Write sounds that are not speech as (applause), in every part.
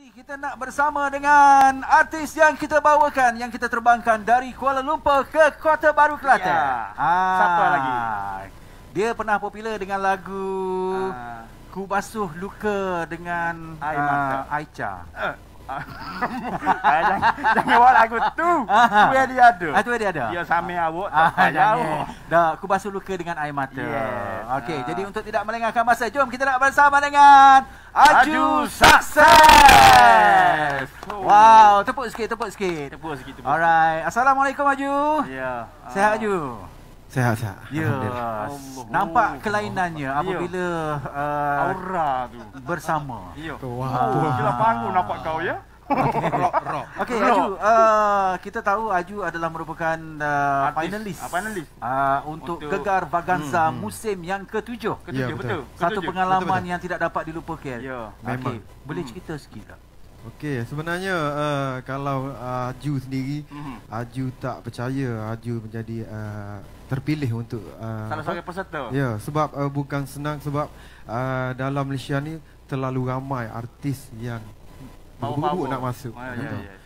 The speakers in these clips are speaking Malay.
Jadi kita nak bersama dengan artis yang kita bawakan yang kita terbangkan dari Kuala Lumpur ke Kota Baru Kelantan. Yeah. Ya. Ha. Siapa lagi? Dia pernah popular dengan lagu ha. Ku Basuh Luka dengan ah, Aicha. Ha. Ah. (laughs) Ah, jangan, jangan buat lagu tu. Ah. Tu yang dia ada. Ah, tu yang dia ada. Dia sami awak tak payah awak. Dah, aku basuh luka dengan air mata. Yes. Okey, ah. jadi untuk tidak melengahkan masa, jom kita nak bersama dengan Aju Success. Oh. Wow, tepuk sikit, tepuk sikit. Tepuk sikit, tepuk. Alright. Assalamualaikum Aju. Ya. Yeah. Sehat Aju. Ah. Sehat, sehat. Ya, nampak oh, kelainannya Allah. Ya. apabila ya. uh, aura tu bersama. Ya. Tu, wah. Wow. Uh. Gila baru nampak kau ya. Okey, Aju, uh, kita tahu Aju adalah merupakan uh, finalis. Ah, uh, finalis. untuk, untuk Gegar Vaganza hmm, hmm, musim yang ketujuh. Ketujuh, ya, betul. betul. Satu pengalaman betul, betul. yang tidak dapat dilupakan. Ya. Okay, Memang. Boleh hmm. cerita hmm. sikit tak? Okey, sebenarnya uh, kalau uh, Aju sendiri, mm-hmm. Aju tak percaya Aju menjadi uh, terpilih untuk uh, salah satu peserta. Ya, sebab uh, bukan senang sebab uh, dalam Malaysia ni terlalu ramai artis yang mau nak masuk. Oh, yeah, yeah.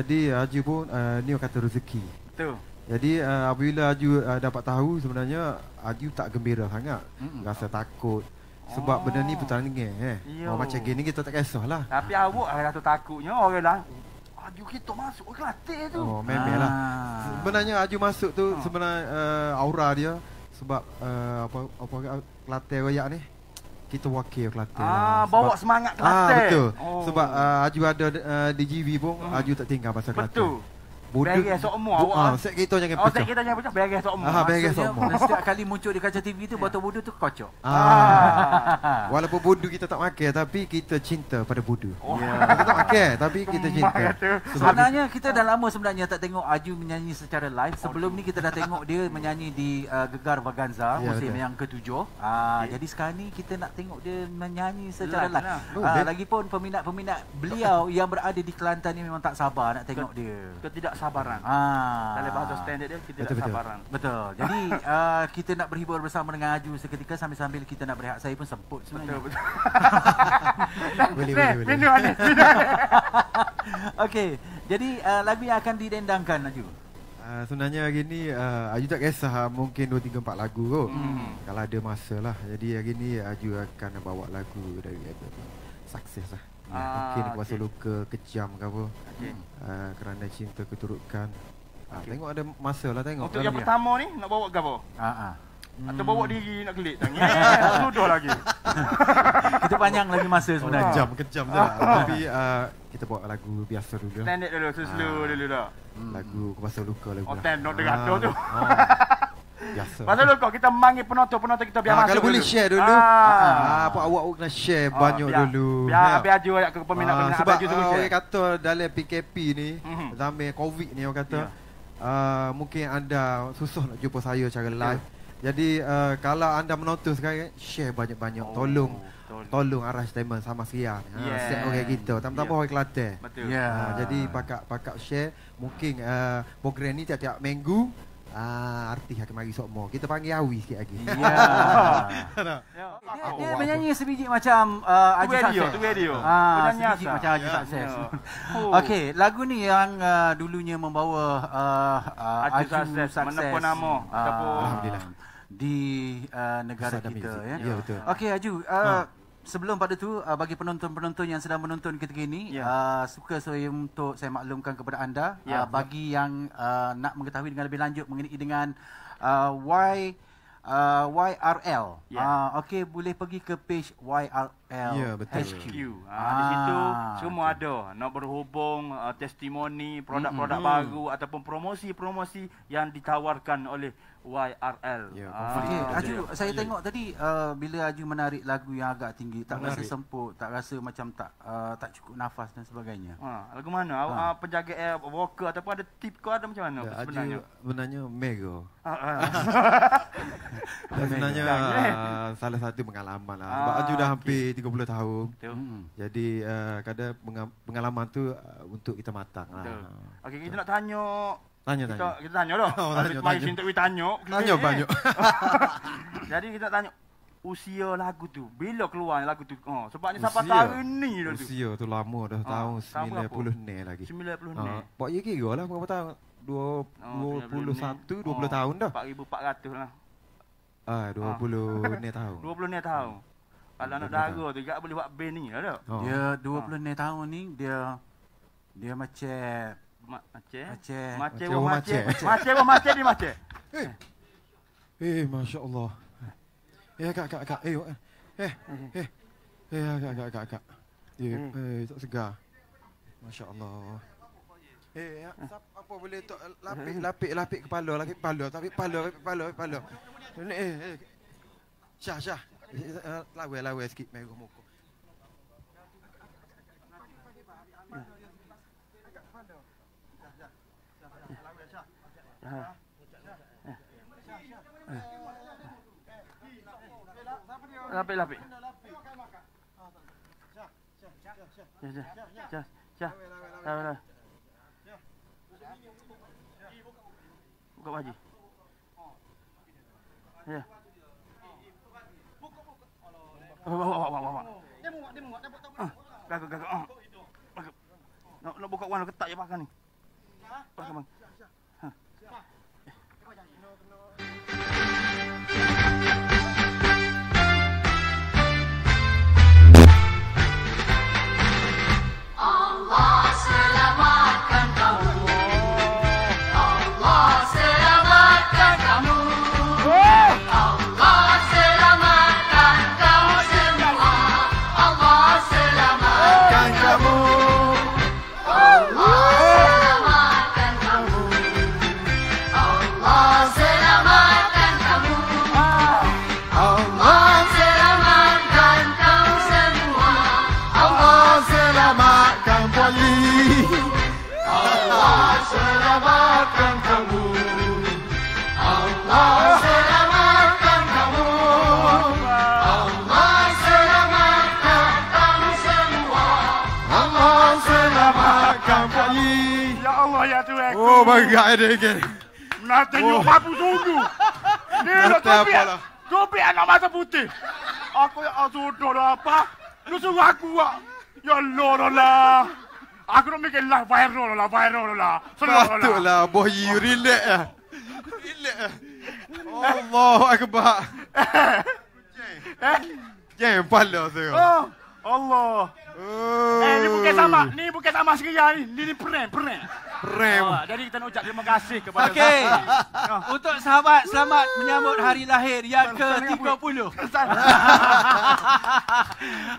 Jadi Haji pun uh, ni kata rezeki. Betul. Jadi uh, apabila Haji uh, dapat tahu sebenarnya Haji tak gembira sangat. Mm-mm. Rasa takut. Sebab oh. benda ni oh. pertandingan eh. Oh, macam gini kita tak kisahlah. Tapi awak rasa lah takutnya oranglah. Aju kita masuk ke latih tu. Oh, memang lah. Ah. Sebenarnya Aju masuk tu ah. sebenarnya uh, aura dia sebab uh, apa apa latih royak ni kita wakil Kelantan. Ah, lah. bawa sebab, semangat Kelantan. Ah, betul. Oh. Sebab uh, Aju ada uh, DGV pun, uh. Aju tak tinggal pasal Kelantan. Betul. Budak Biar esok semua. awak. Ha, set kereta jangan pecah. Oh, set kereta jangan pecah. Biar esok semua. Ha, biar esok umur. Setiap kali muncul di kaca TV tu yeah. botol budu tu kocok. Ha. Walaupun budu kita tak makan tapi kita cinta pada budu. Oh. Yeah. Kita tak makan tapi kita cinta. Sebenarnya kita dah lama sebenarnya tak tengok Aju menyanyi secara live. Sebelum ni kita dah tengok dia menyanyi di uh, Gegar Vaganza yeah, musim betul. yang ketujuh. Uh, yeah. jadi sekarang ni kita nak tengok dia menyanyi secara live. live. Nah. Uh, lagipun peminat-peminat beliau yang berada di Kelantan ni memang tak sabar nak tengok Ket- dia. Ketidak sabaran. Ha. Ah. Dalam bahasa standard dia kita betul, tidak betul. sabaran. Betul. (laughs) Jadi uh, kita nak berhibur bersama dengan Aju seketika sambil-sambil kita nak berehat. Saya pun semput sebenarnya. Betul. betul. (laughs) boleh, boleh, boleh. Minum ada. (laughs) Okey. Jadi uh, lagu yang akan didendangkan Aju. Uh, sebenarnya hari ni uh, Aju tak kisah mungkin 2 3 4 lagu kot. Hmm. Kalau ada masalah. Jadi hari ni Aju akan bawa lagu dari album Sukses lah. Ya, ah, Mungkin kuasa okay. luka kejam ke apa okay. uh, ah, Kerana cinta keturutkan ah, okay. uh, Tengok ada masa lah tengok Untuk yang pertama ni nak bawa ke apa? Ah, ah. Hmm. Atau bawa hmm. diri nak kelip tangan ya, (laughs) Sudah lagi (laughs) Kita panjang lagi masa sebenarnya ah. Kejam, kejam je lah (laughs) Tapi uh, kita buat lagu biasa dulu Standard dulu, slow-slow uh, dulu dah hmm. Lagu Kuasa Luka lagu Oh, lah. ten, not the tu oh. Biasa. Pasal dulu kau kita mangi penonton-penonton kita biar ha, masuk. Kalau boleh share dulu. Ha. Ha. ha. apa awak kena share ha. banyak biar, dulu. Biar ha. biar aja ke peminat ha. sebab aja dulu. Orang kata dalam PKP ni, mm-hmm. zaman Covid ni orang kata yeah. Ya. uh, mungkin anda susah nak jumpa saya secara ya. live. Yeah. Jadi uh, kalau anda menonton sekarang share banyak-banyak oh. tolong tolong arah statement sama Sia. Yeah. Ha, set orang kita. Tambah-tambah yeah. orang Kelantan. Yeah. Ha, ya. jadi pakak pakak share mungkin uh, program ni tiap-tiap minggu uh, artis yang kemari sokmo. Kita panggil Awi sikit lagi. Ya. (laughs) Yeah. Ya. dia, menyanyi sebiji macam uh, Aji Radio. Sukses. Radio. Uh, sebiji asa. macam Aji yeah. Sukses. Yeah. (laughs) Oh. Okey, lagu ni yang uh, dulunya membawa uh, uh, Aji, Aji mana pun nama. Uh, Alhamdulillah. Di uh, negara Sada kita. Ya, yeah. yeah, betul. Okey, Aju. Uh, huh. Ha sebelum pada tu uh, bagi penonton-penonton yang sedang menonton kita kini yeah. uh, suka saya untuk saya maklumkan kepada anda yeah. uh, ya. bagi yeah. yang uh, nak mengetahui dengan lebih lanjut mengenai dengan uh, Y uh, YRL. Yeah. Uh, okay, boleh pergi ke page YRL yeah, betul. HQ. Uh, ah, di ah, situ semua okay. ada. Nak berhubung uh, testimoni, produk-produk mm-hmm. baru ataupun promosi-promosi yang ditawarkan oleh YRL. Yeah, uh, okay, Aju, saya tengok tadi uh, bila Aju menarik lagu yang agak tinggi, tak menarik. rasa semput, tak rasa macam tak uh, tak cukup nafas dan sebagainya. Uh, lagu mana? Uh. Uh, penjaga eh, air, vocal ataupun ada tip kau ada macam mana yeah, sebenarnya? Aju ha, (laughs) sebenarnya mego. Uh, uh. sebenarnya kan? uh, salah satu pengalaman lah. Sebab ah, Aju dah hampir okay. 30 tahun. Betul. Hmm. Jadi uh, kadang pengalaman tu uh, untuk kita matang lah. Okay, kita Betul. nak tanya Tanya, tanya. Kita tanya loh Oh, tanya, tanya. Mari kita tanya. Kita tanya, (laughs) oh, tanya. (laughs) (laughs) Jadi kita tanya, usia lagu tu, bila keluar lagu tu? Oh, sebab ni usia. sampai tahun ni dah usia tu. Usia tu lama dah, oh, tahun 90 ni lagi. 90 ni. Oh, buat ye kira lah, berapa tahun? 21, oh, 20 oh, tahun dah. 4,400 lah. Ah, 20 oh. ni tahun. 20 ni tahun. Kalau nak dara tu, tak boleh buat band ni lah Oh. Dia 20 ah. ni tahun ni, dia dia macam Aceh. Aceh. Aceh. Aceh. Aceh. Aceh. Aceh. Aceh. Eh. Eh, Masya Allah. Eh, kak, kak, kak. Eh, eh. Eh, eh. Eh, kak, kak, kak, kak. Eh, tak segar. Masya Allah. Eh, hey, apa boleh tu lapik, hmm. lapik, lapik kepala, lapik kepala, tapi kepala, lapik kepala, lapik kepala. Eh, eh. Syah, syah. Eh, eh, lawe, lawe, sikit, merah muka. Ha. Ha. Lapik, lapik. Ya, ya, ya, ya, ya, ya, ya, Buka baju. Ya. Buka, buka. Wah, wah, wah, wah. Dia muat, dia muat. Ah, gagak, gagak. Ah. Nak buka wang, ketak je pakar ni. Pakar, pakar. Allah. my god, Egan. Να τελειώμα του ζούγκου. Νίλο, τόπια. Τόπια, να μάτω πούτη. Ακού, ατού, τώρα, πα. Λούσου, ακούα. Για λόρολα. Ακού, μη κελά, βαϊρόλα, βαϊρόλα. Πάτουλα, μπογι, ρίλε. Ρίλε. Ωλό, ακμπά. Γεν, πάλι, ο Θεός. Ωλό. Ε, νίπου και σαμά, νίπου και σαμά, σκυγιάρι, νίπου πρέ, πρέ. Ωλό rem. Uh, jadi kita nak ucap terima kasih kepada Okey. (laughs) Oh. Untuk sahabat selamat menyambut hari lahir yang ke-30. (laughs)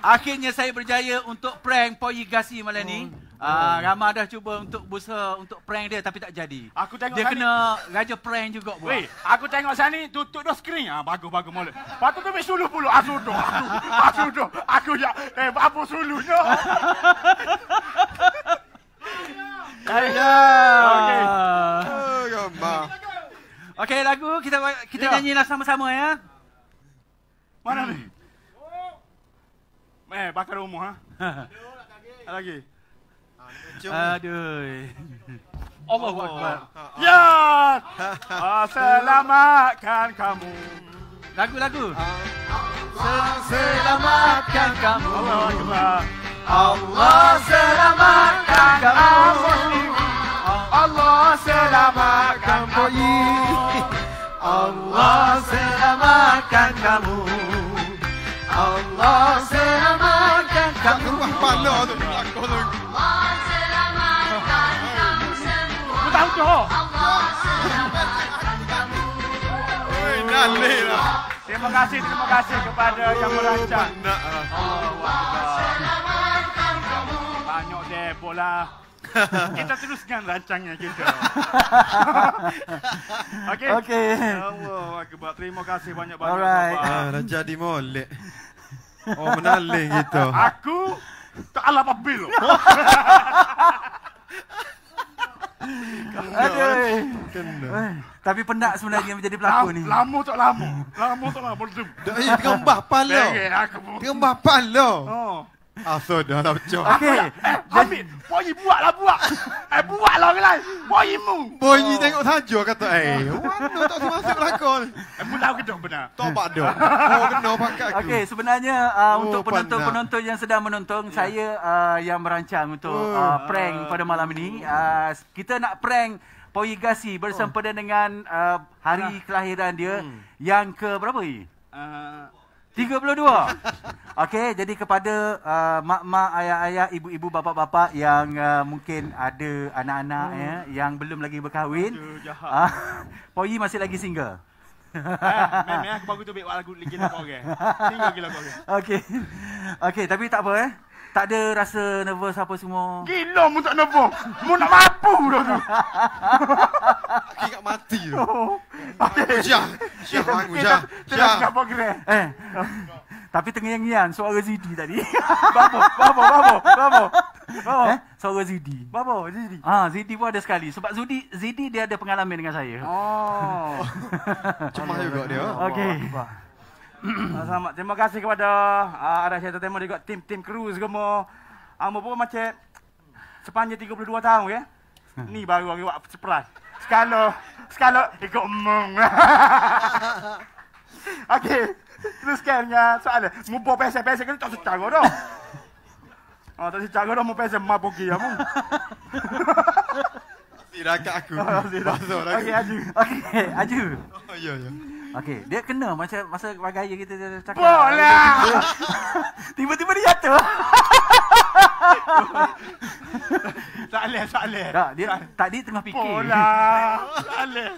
Akhirnya saya berjaya untuk prank Poyi Gasi malam ni. Oh. Ah, uh, Rama dah cuba untuk busa untuk prank dia tapi tak jadi. Aku tengok dia sani. kena raja prank juga buat. Weh, aku tengok sana tutup dah skrin. Ah, bagus-bagus molek. Patut tu sulu pula. Aku tu. Aku tu. Aku ya. Eh, apa sulunya? (laughs) Okey. Okey. Okey lagu kita kita yeah. nyanyilah sama-sama ya. Mana ni? Eh, bakar rumah ha. Ada lagi. Ah, Aduh. Allah Allah. Allah. Ya. Allah ya. selamatkan kamu. Lagu-lagu. Allah selamatkan kamu. Allah Akbar. Allah selamatkan kamu Allah selamatkan poli Allah selamatkan kamu Allah selamatkan kamu Allah selamatkan kamu semua Allah selamatkan kamu eh, lah. Terima kasih, terima kasih kepada yang merancang lah. oh, Allah selamatkan kamu banyak deh lah. bola (laughs) kita teruskan rancangnya kita. (laughs) okay. Okay. Oh, aku terima kasih banyak-banyak. Alright. Uh, Raja di molek. Oh, menaling gitu. Aku tak alam apa Aduh. Eh, tapi pendak sebenarnya menjadi pelaku ni. Lama tak lama. Lama tak lama. Dia gembah eh, pala. Dia gembah pala. Oh. Ah, so dia dah Okay, Okey. Eh, Jadi, buat lah buat. Eh, buat buatlah kelas. Boyi mu. Boyi tengok saja kata, "Eh, mana tak masuk lakon?" Eh, mula ke dok benar. Tobak dok. (laughs) Oh, kena pakai aku. Okey, sebenarnya uh, oh, untuk penonton-penonton yang sedang menonton, yeah. saya uh, yang merancang untuk oh. uh, prank uh, pada malam ini. Uh, kita nak prank Poyi Gasi bersempena oh. dengan uh, hari nah. kelahiran dia hmm. yang ke berapa ini? Uh, 32. (laughs) Okey, jadi kepada uh, mak-mak, ayah-ayah, ibu-ibu, bapa-bapa yang uh, mungkin ada anak-anak hmm. ya yang belum lagi berkahwin. Ah, uh, (laughs) Poyi masih lagi single. Eh, memang (laughs) aku bagi tu baik lagu lagi nak lah, kau Single lagi lagu orang. Okey. Okey, tapi tak apa eh. Tak ada rasa nervous apa semua. Gila mu tak nervous. mu nak mampu dah tu. Kaki kat mati tu. Ujah. Oh. Ujah aku. Ujah. Ujah. Ujah. Ujah. Tapi tengah yang ngian suara Zidi tadi. Babo, babo, babo, babo. Babo, eh? suara Zidi. Babo, Zidi. Ah, ha, Zidi pun ada sekali. Sebab Zidi, Zidi dia ada pengalaman dengan saya. Oh. (laughs) Cuma juga dia. Okey. Okay. (clears throat) selamat. Terima kasih kepada uh, ah, Arash Entertainment juga tim-tim kru semua. Ambo ah, pun macam sepanjang 32 tahun ya. Hmm. Ni baru aku buat surprise. Sekala sekala ikut mong. (laughs) Okey. terus ya soalan. Mu bo pesa pesa kan tak suka gua doh. Oh, ah, tak suka gua doh mu pesa mah pergi lah, mu. Sirakat aku. (laughs) Okey, aju. Okey, aju. Oh, ya ya. Okey, dia kena masa masa bagaya kita cakap. Bola. (laughs) Tiba-tiba dia jatuh. tak leh, tak leh. Tak, dia tadi tengah fikir. Bola. Tak leh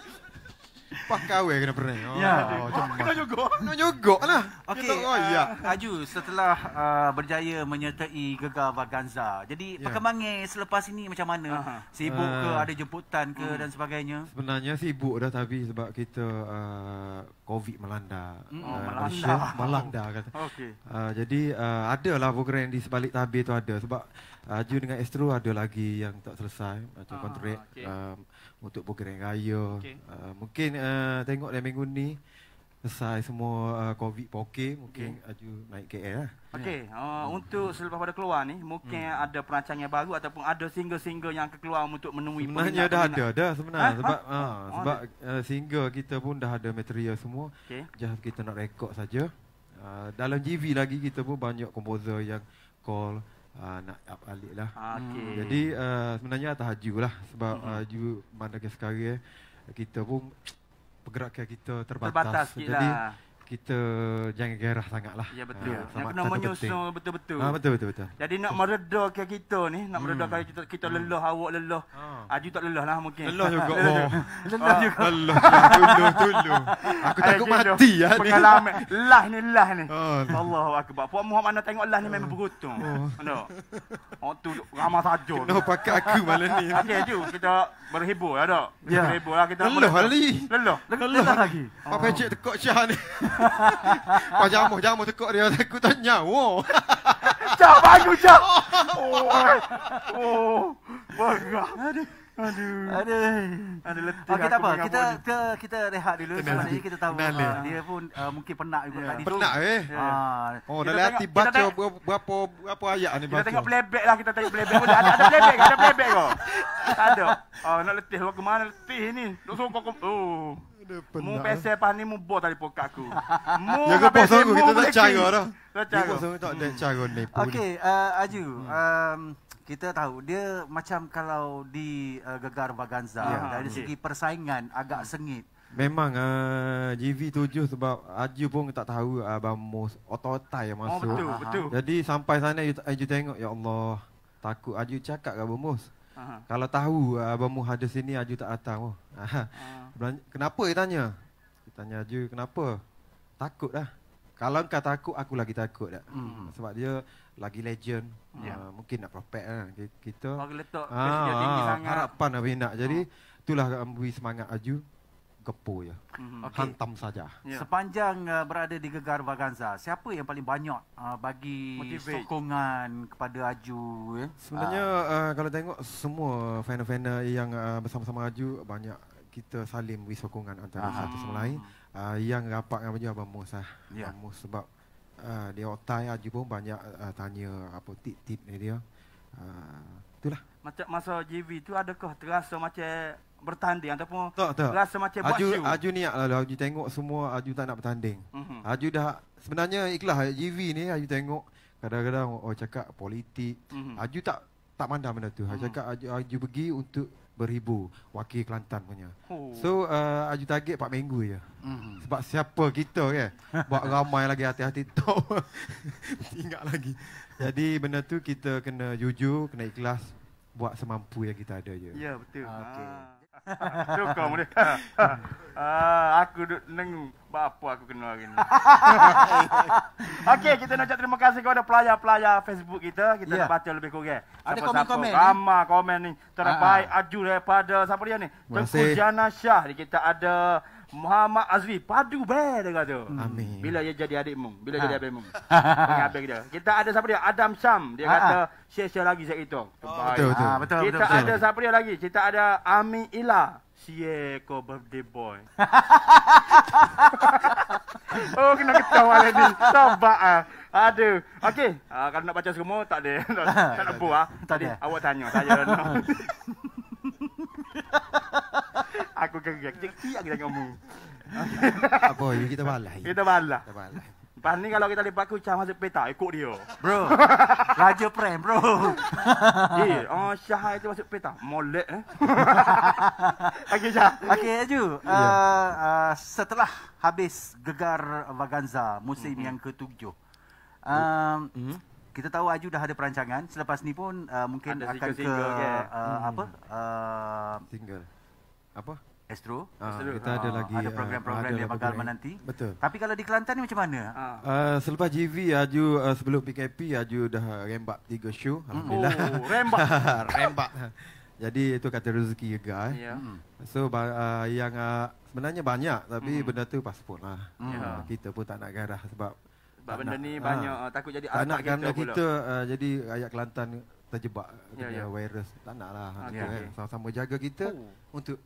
lepas kahwin kena pernah. Oh, ya. Yeah. Oh, kena nyogok. (laughs) Kena nyogok lah. Okey. Uh, ya. Aju, setelah uh, berjaya menyertai Gegar Vaganza. Jadi, yeah. perkembangan selepas ini macam mana? Aha. Sibuk ke? Eh. ada jemputan ke? Uh. Dan sebagainya. Sebenarnya sibuk dah tapi sebab kita uh, COVID melanda. Oh, uh, melanda. Malaysia, melanda kata. Okey. Uh, jadi, uh, adalah program di sebalik tabir itu ada. Sebab... Aju dengan Astro ada lagi yang tak selesai macam ah, kontrak okay. um, untuk program raya. Okay. Uh, mungkin uh, tengok dalam minggu ni selesai semua uh, COVID poke mungkin okay. Aju naik KL lah. Okey, ah. uh, hmm. untuk selepas pada keluar ni mungkin hmm. ada perancang yang baru ataupun ada single-single yang akan keluar untuk menemui Sebenarnya dah ada dah sebenarnya ha? sebab ha? Uh, oh, sebab uh, single kita pun dah ada material semua. Okay. Just kita nak rekod saja. Uh, dalam GV lagi kita pun banyak komposer yang call uh, nak up alik lah. Ah, okay. Hmm. Jadi uh, sebenarnya atas haju lah sebab mm-hmm. haju mana sekarang eh. kita pun (tsk) pergerakan kita terbatas. terbatas Jadi lah kita jangan gerah sangatlah. Ya ah, betul. Ya. Sama, kena menyusun betul-betul. Ha, ah, betul betul betul. Jadi nak meredakan kita ni, nak hmm. kita kita hmm. leluh, hmm. awak leluh. Ha. Ah. Aju tak leluh lah mungkin. Leluh juga. (laughs) Leluh, oh. (laughs) leluh juga. Ha. Leluh, leluh, Aku Ay, takut gitu. mati ya. Pengalaman. lah ni lah ni. Oh. Allahu akbar. Puan Muhammad nak tengok lah ni memang oh. bergotong. Oh. Ano. Oh tu ramah saja. Nak pakai aku malam ni. (laughs) Okey, jom kita Berhibur ya dok. Ya. Berhibur lah kita. Leluh kali. Leluh. Leluh lagi. Oh. Ah. Pak Pecik tekuk Syah ni. (laughs) Pak Jamuh, Jamuh tekuk dia. (laughs) Aku tanya. Wow. Syah, baju Syah. (laughs) Oh. Oh. oh Bagus. Aduh. Ada. Ada letih. Okey tak ah, apa. Kita ke kita rehat dulu sebab ni kita tahu uh, dia pun uh, mungkin penat juga ya. tadi. Penat eh. Uh, oh, dah hati baca kita tengok, berapa berapa ayat ni baca. Kita tengok playback lah kita tengok playback pun ada ada playback, ada playback ke? ada. Oh, nak letih ke mana letih ni? Tak suruh kau. Oh. Mu pesa eh. ni mu bot tadi pokak aku. (laughs) mu ya, pesa kita tak cara dah. Tak cara. Kita tak hmm. cara ni pun. Okey, Aju. Hmm. Um, kita tahu dia macam kalau di uh, gegar baganza ya, dari okay. segi persaingan agak hmm. sengit memang eh, uh, GV7 sebab Aju pun tak tahu eh, abang most ototai yang oh, masuk oh, betul, betul. jadi sampai sana Aju you tengok ya Allah takut Aju cakap ke abang most Aha. Kalau tahu abang Muh ada sini Aju tak datang pun. Oh. Ah. Kenapa dia tanya? Dia tanya Aju kenapa? takut lah. Kalau kau takut, aku lagi takut tak? Hmm. Sebab dia lagi legend. Yeah. Ya. Uh, mungkin nak prospek kan, lah kita. Oh, ah, ah, ah, sangat. Harapan lebih nak. Jadi, oh. itulah beri semangat Aju. Gepo je. mm Okay. Hantam saja. Yeah. Sepanjang uh, berada di Gegar Vaganza, siapa yang paling banyak uh, bagi Motivate. sokongan kepada Aju? Eh? Sebenarnya, uh. Uh, kalau tengok semua fan-fan yang uh, bersama-sama Aju, banyak kita saling beri sokongan antara uh satu sama lain. uh uh, yang rapat dengan baju Abang Mus lah. Yeah. Abang Mus sebab uh, dia otai Haji ah, pun banyak uh, tanya apa tip-tip ni dia. Uh, itulah. Macam masa JV tu adakah terasa macam bertanding ataupun tak, tak. rasa macam Aju, buat show? niat lalu. Aju tengok semua Aju tak nak bertanding. Mm-hmm. Aju dah sebenarnya ikhlas JV ni Aju tengok kadang-kadang oh, cakap politik. Mm-hmm. Aju tak tak mandang benda tu. Aju mm-hmm. cakap Aju, Aju pergi untuk beribu wakil Kelantan punya. Oh. So uh, aju target 4 minggu ya. Mm-hmm. Sebab siapa kita kan. Buat ramai lagi hati-hati tu. (laughs) Tinggal lagi. Jadi benda tu kita kena jujur, kena ikhlas buat semampu yang kita ada je. Ya yeah, betul. Okay. Ah. Cukup boleh. (laughs) Ah, uh, aku duduk neng apa aku kena hari ni. (laughs) Okey, kita nak ucap terima kasih kepada pelajar-pelajar Facebook kita. Kita yeah. baca lebih kurang. Eh. Ada komen-komen. Eh? Ramah komen ni. Terbaik uh-huh. Ah, ah. Aju daripada siapa dia ni? Terima kasih. Tengku Jana Syah. Kita ada... Muhammad Azwi padu bae dia kata. Hmm. Amin. Bila dia jadi adik adikmu? Bila ha. jadi (laughs) abimu? Pengabing dia. Kita ada siapa dia? Adam Sam dia ha. ha. kata share-share lagi saya itu. Oh, betul, betul. Ha, betul Kita betul, ada betul. siapa dia lagi? Kita ada Ami Ila. Sie ko birthday boy. (laughs) oh kena ketawa ni. Sabar ah. Aduh. Okey, uh, kalau nak baca semua tak ada. (laughs) tak ada buah. Tadi awak tanya saya. (laughs) aku kan reject cek ti aku tengok mu. (laughs) Apa ini kita balas. Kita balas. Kita Lepas ni kalau kita lepak aku macam masuk peta ikut dia. Bro. (laughs) Raja prem bro. Ye, eh, oh Syah itu masuk peta. Molek eh. Okey Syah. Okey Aju. Yeah. Uh, uh, setelah habis gegar Vaganza musim mm-hmm. yang ketujuh. Mm-hmm. Um, mm-hmm kita tahu Aju dah ada perancangan selepas ni pun uh, mungkin ada akan single, ke yeah. uh, hmm. apa uh, single apa Astro. Uh, Astro kita ada ah, lagi ada ah, program-program uh, ada yang bakal program. menanti betul tapi kalau di Kelantan ni macam mana uh. Uh, selepas GV Aju uh, sebelum PKP Aju dah rembak tiga show hmm. alhamdulillah oh, rembak (laughs) rembak jadi itu kata rezeki juga eh? ya yeah. Hmm. so uh, yang uh, sebenarnya banyak tapi mm. benda tu pasport lah yeah. Hmm. kita pun tak nak garah sebab sebab benda ni ha. banyak uh, takut jadi anak kita pula. kita uh, jadi rakyat Kelantan terjebak yeah, dengan ya. virus. Tak nak lah. Okay, okay. Eh. Sama-sama jaga kita oh. untuk...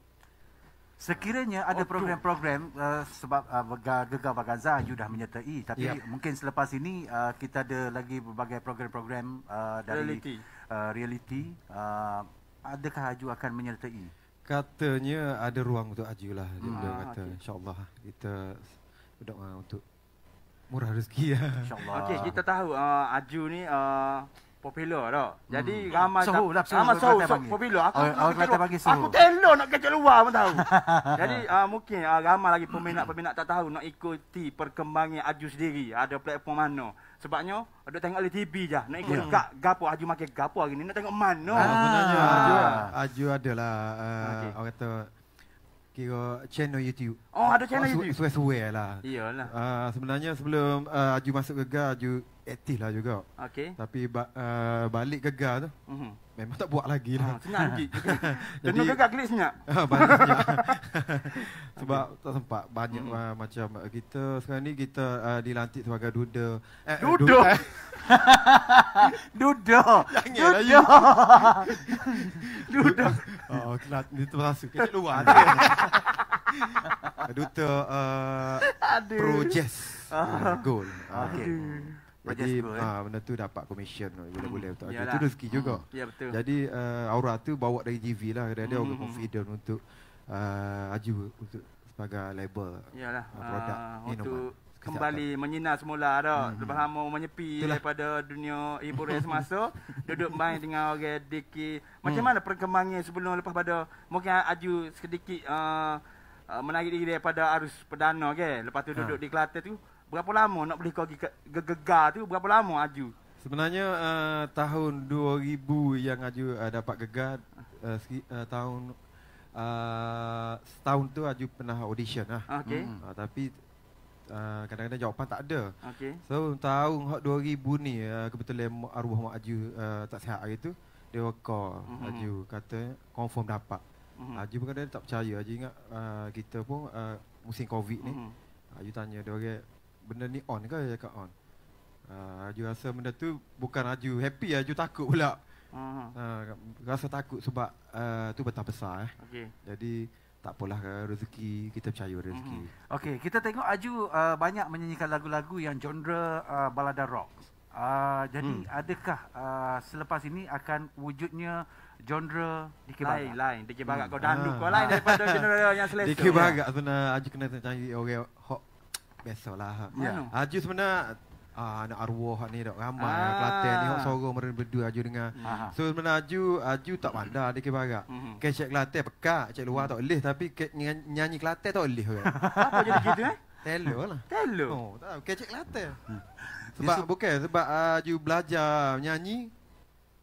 Sekiranya ada oh, program-program uh, sebab uh, Gegar Baganza, you dah menyertai. Tapi yep. Ya. mungkin selepas ini uh, kita ada lagi berbagai program-program uh, dari reality. Uh, reality. Uh, adakah Haju akan menyertai? Katanya ada ruang untuk Haju lah. Dia hmm. kata, okay. insyaAllah kita berdoa untuk Murah rezeki ya. (laughs) InsyaAllah. Okey, kita tahu uh, Aju ni uh, popular tak? Jadi hmm. ramai so, tak, lah, ramai so, so, popular. Aku oh, aku tak bagi so. Aku telo nak kecil luar pun tahu. (laughs) Jadi uh, mungkin uh, ramai lagi peminat-peminat tak tahu nak ikuti perkembangan Aju sendiri. Ada platform mana? Sebabnya ada tengok di TV je. Nak ikut yeah. gapo Aju makan gapo hari ni? Nak tengok mana? Ah, ah. Aju, ah. Aju adalah uh, okay. orang kata kira channel YouTube. Oh, ada channel oh, YouTube. Suwe-suwe lah. Iyalah. Uh, sebenarnya sebelum uh, Aju masuk gegar, Aju aktif lah juga. Okey. Tapi ba- uh, balik gegar tu. Mm-hmm. Memang tak buat lagi lah. Ha, (laughs) senyap lagi. (laughs) Jadi ah, gegar kelik senyap. banyak senyap. (laughs) Sebab okay. tak sempat banyak mm-hmm. uh, macam kita sekarang ni kita uh, dilantik sebagai duda. Eh, duda. duda. Eh. duda. Duda. Duda. duda. Oh, kena terasa. Kita luar. Duda uh, Projes ah. Goal uh, okay. Jadi eh? ah yes, uh, benda tu dapat commission lah, boleh-boleh hmm. untuk hmm. itu rezeki hmm. juga. Ya betul. Jadi uh, eh, aura tu bawa dari GV lah dia ada hmm. orang hmm, hmm. confident untuk uh, aju untuk sebagai label. Iyalah. Uh, produk uh, untuk kesihatan. kembali menyinar semula ada hmm. lepas mau menyepi Itulah. daripada dunia hiburan semasa (laughs) duduk main dengan orang okay, Diki. Macam hmm. mana perkembangannya sebelum lepas pada mungkin aju sedikit uh, uh, menarik diri daripada arus perdana ke okay? lepas tu duduk ah. di Kelantan tu Berapa lama nak beli kau gegar tu? Berapa lama Aju? Sebenarnya uh, tahun 2000 yang Aju uh, dapat gegar uh, uh, tahun uh, setahun tu Aju pernah audition lah. Okay. Hmm. Uh, tapi uh, kadang-kadang jawapan tak ada. Okay. So tahun 2000 ni uh, kebetulan arwah mak Aju uh, tak sihat hari tu dia call mm-hmm. Aju kata confirm dapat. Mm-hmm. Aju pun kadang tak percaya. Aju ingat uh, kita pun uh, musim Covid ni. Mm-hmm. Aju tanya dia orang benda ni on ke dia cakap on. Uh, ah, Aju rasa benda tu bukan Aju happy, Aju takut pula. Uh, rasa takut sebab uh, tu betah besar. Eh. Okay. Jadi tak apalah eh, rezeki, kita percaya rezeki. Uh-huh. Mhm. Okay, kita tengok Aju uh, banyak menyanyikan lagu-lagu yang genre uh, balada rock. Uh, jadi hmm. adakah uh, selepas ini akan wujudnya genre Dikir Barat? Lain, lain. Dikir Barat. Hmm. Kau dandu, uh. kau lain daripada genre yang (laughs) selesa. Dikir Barat sebenarnya Aju kena cari orang biasalah. Yeah. Mana? Haji sebenarnya ah ada arwah ni dok ramai ah. Kelantan ni hok sorong meren berdua aju dengar. Mm. So sebenarnya aju aju tak pandai dikit barak. Mm. Ke mhm. cek Kelantan pekak, cek luar mm. tak leh tapi ke, nyanyi Kelantan tak leh. (laughs) Apa jadi gitu eh? Telo lah. Telur. Oh, tak ke cek Kelantan. Hmm. Sebab so, bukan sebab aju belajar nyanyi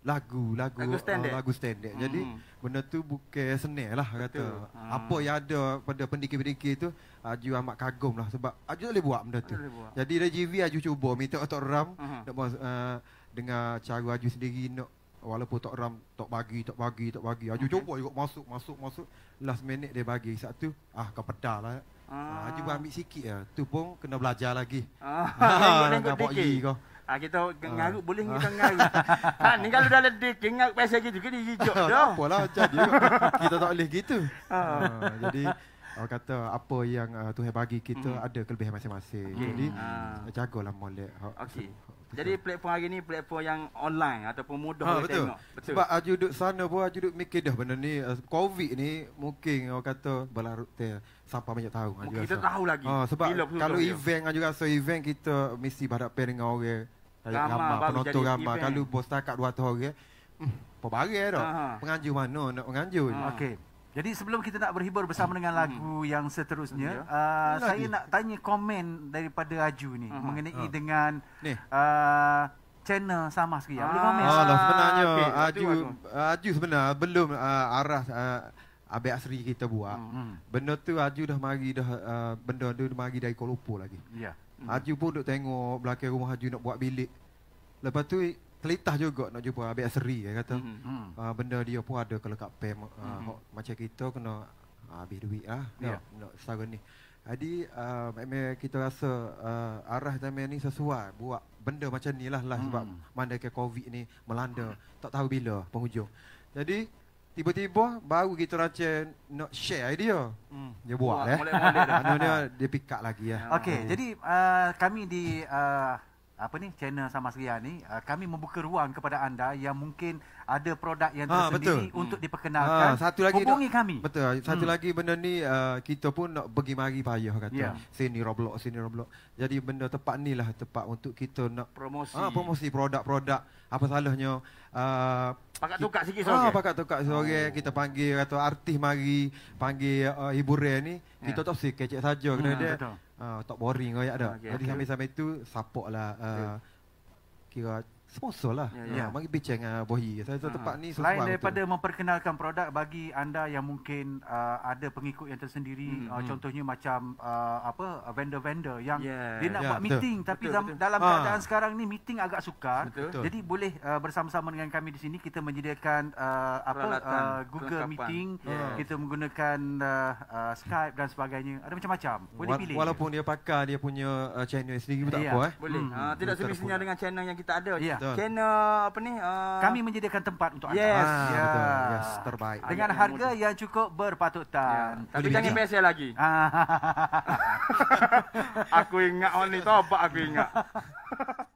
lagu-lagu lagu standard. Uh, lagu standard. Mm. Jadi hmm benda tu bukan seni lah kata. Betul. Ah. Apa yang ada pada pendikir-pendikir tu, ah, Aju amat kagum lah sebab Aju boleh buat benda tu. Ah, buat. Jadi dari GV Aju cuba minta Tok Ram nak uh, dengar cara Aju sendiri nak walaupun Tok Ram tak bagi, tak bagi, tak bagi. Aju okay. cuba juga masuk, masuk, masuk. Last minute dia bagi satu, ah kau pedal lah. Ah. Aju buat ambil sikit lah. Tu pun kena belajar lagi. Ah. Ah. Ah. Nengok-nengok dikit. Ah kita ha. Ah. ngaruk boleh kita ngaruk. (laughs) Kan ni kalau dah ledek kengak pasal gitu kan hijau dah. (laughs) Apalah jadi (laughs) kita tak boleh gitu. Ha. jadi Orang kata apa yang uh, Tuhan bagi kita mm. ada kelebihan masing-masing. Okay. Jadi uh. lah molek. Okey. Jadi platform hari ni platform yang online ataupun mudah ha, boleh betul. tengok. Betul. Sebab aju duduk sana pun aju duduk mikir dah benda ni uh, COVID ni mungkin orang kata berlarut dia siapa banyak tahu aju. Kita tahu lagi. Uh, sebab kalau dia. event aju rasa event kita mesti berhadapan dengan orang Ramah penonton ramah Kalau bos tak kat dua tu orang hmm, Apa barang eh tu Penganju mana nak penganju ah. Okey jadi sebelum kita nak berhibur bersama hmm. dengan lagu hmm. yang seterusnya, hmm. uh, saya nak tanya komen daripada Aju ni uh mengenai uh. dengan ni. Uh, channel sama sekali. Ah. Boleh komen? Ah, lah, sebenarnya okay. Aju, Aju, Aju sebenarnya belum uh, arah uh, Abi Asri kita buat. Hmm. hmm. Benda tu Aju dah mari dah uh, benda tu mari dari Kuala Lumpur lagi. Yeah. Hmm. Haji pun duk tengok belakang rumah Haji nak buat bilik. Lepas tu kelitah juga nak jumpa Abik Asri dia kata. Mm-hmm. Uh, benda dia pun ada kalau kat pem uh, hmm macam kita kena uh, habis duit lah. Yeah. Nak, nak setara ni. Jadi uh, kita rasa uh, arah zaman ni sesuai buat benda macam ni lah, lah sebab mm. ke covid ni melanda tak tahu bila penghujung. Jadi Tiba-tiba baru kita rasa nak share idea. Hmm. Dia buat, buat eh. Mulai-mulai dah. dia, (laughs) dia pick up lagi lah. Eh. Okay, hmm. jadi uh, kami di... Uh, apa ni channel sama Ria ni uh, kami membuka ruang kepada anda yang mungkin ada produk yang ah, tersendiri ha, betul. Hmm. untuk hmm. diperkenalkan ha, satu lagi hubungi dok, kami betul hmm. satu hmm. lagi benda ni uh, kita pun nak bagi mari payah kata yeah. sini roblox sini roblox jadi benda tepat ni lah tepat untuk kita nak promosi ha, promosi produk-produk apa salahnya uh, pakat tukar sikit sorang ha, pakat tukar sorang oh. kita panggil atau artis mari panggil uh, hiburan ni yeah. kita ya. tak sikit saja kena yeah, hmm, dia betul. Ah, tak boring kau lah, ya ada. Ah, okay, Jadi okay. sampai sampai tu support lah uh, ah, okay. kira sponsor lah. Ya, ah, ya. Ha, mari bincang dengan Bohi. Saya rasa ah, tempat ni Selain daripada betul. memperkenalkan produk bagi anda yang mungkin uh, ada pengikut yang tersendiri hmm, uh, contohnya macam uh, apa vendor-vendor yang yeah. dia nak yeah, buat betul. meeting tapi betul, dalam betul. dalam keadaan ha. sekarang ni meeting agak sukar. Betul. Betul. Jadi boleh uh, bersama-sama dengan kami di sini kita menyediakan uh, apa uh, Google Meeting, yeah. kita menggunakan uh, uh, Skype dan sebagainya. Ada macam-macam. Boleh Wa- pilih. Walaupun dia pakar dia punya uh, channel sendiri yeah. tak ya. apa eh. Boleh. Hmm. Uh, tidak semestinya dengan channel yang kita ada. Yeah. Kena uh, apa ni? Uh, kami menyediakan tempat untuk anda. ah, yeah. betul. Yes, terbaik. Dengan Ayat harga yang, yang cukup berpatutan. Yeah. Tapi jangan biasa lagi. Ah. (laughs) aku ingat on ni tobat aku ingat. (laughs)